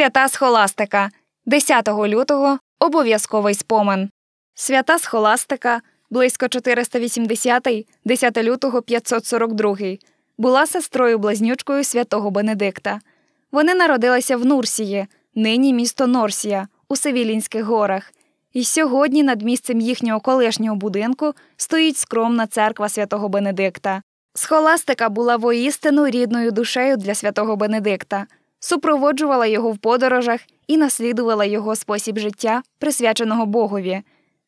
Свята Схоластика 10 лютого обов'язковий спомин. Свята Схоластика близько 480 10 лютого 542 була сестрою блазнючкою святого Бенедикта. Вони народилися в Нурсії, нині місто Норсія, у Севілінських горах. І сьогодні над місцем їхнього колишнього будинку стоїть скромна церква святого Бенедикта. Схоластика була воістину рідною душею для святого Бенедикта супроводжувала його в подорожах і наслідувала його спосіб життя, присвяченого Богові.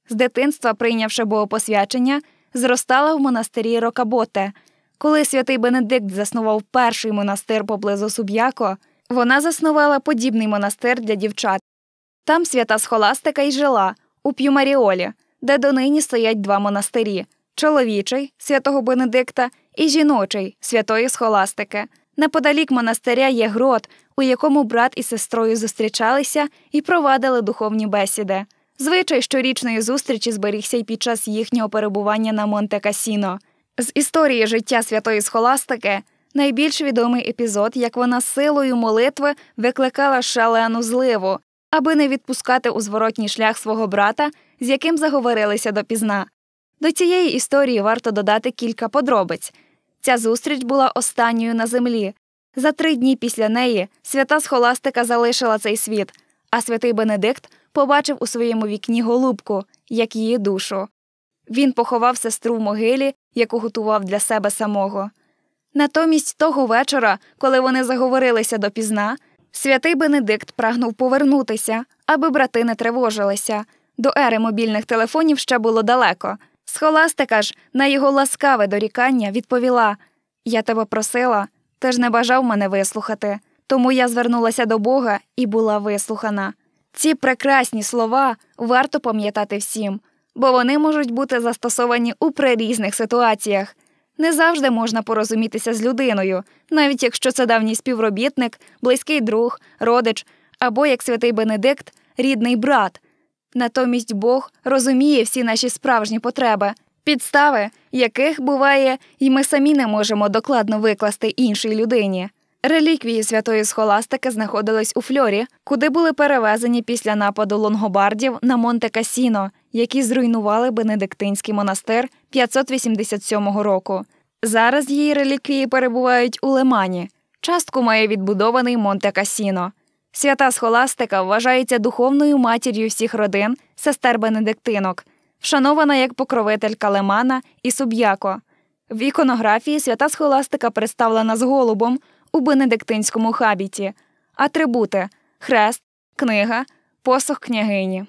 З дитинства, прийнявши богопосвячення, зростала в монастирі Рокаботе. Коли святий Бенедикт заснував перший монастир поблизу Суб'яко, вона заснувала подібний монастир для дівчат. Там свята схоластика й жила у П'юмаріолі, де донині стоять два монастирі чоловічий святого Бенедикта і жіночий святої Схоластики. Неподалік монастиря є грот, у якому брат і сестрою зустрічалися і провадили духовні бесіди. Звичай щорічної зустрічі зберігся й під час їхнього перебування на Монте Касіно. З історії життя святої схоластики найбільш відомий епізод, як вона силою молитви викликала шалену зливу, аби не відпускати у зворотній шлях свого брата, з яким заговорилися допізна. До цієї історії варто додати кілька подробиць. Ця зустріч була останньою на землі. За три дні після неї свята схоластика залишила цей світ, а святий Бенедикт побачив у своєму вікні голубку, як її душу. Він поховав сестру в могилі, яку готував для себе самого. Натомість того вечора, коли вони заговорилися допізна, святий Бенедикт прагнув повернутися, аби брати не тривожилися. До ери мобільних телефонів ще було далеко. Схоластика ж на його ласкаве дорікання відповіла: Я тебе просила, ти ж не бажав мене вислухати, тому я звернулася до Бога і була вислухана. Ці прекрасні слова варто пам'ятати всім, бо вони можуть бути застосовані у прирізних ситуаціях. Не завжди можна порозумітися з людиною, навіть якщо це давній співробітник, близький друг, родич або, як святий Бенедикт, рідний брат. Натомість Бог розуміє всі наші справжні потреби, підстави, яких буває, і ми самі не можемо докладно викласти іншій людині. Реліквії святої схоластики знаходились у фльорі, куди були перевезені після нападу лонгобардів на Монте Касіно, які зруйнували Бенедиктинський монастир 587 року. Зараз її реліквії перебувають у Лимані. Частку має відбудований Монте Касіно. Свята схоластика вважається духовною матір'ю всіх родин, сестер Бенедиктинок, вшанована як покровителька Лемана і Суб'яко. В іконографії свята схоластика представлена з голубом у бенедиктинському хабіті, атрибути хрест, книга, посох княгині.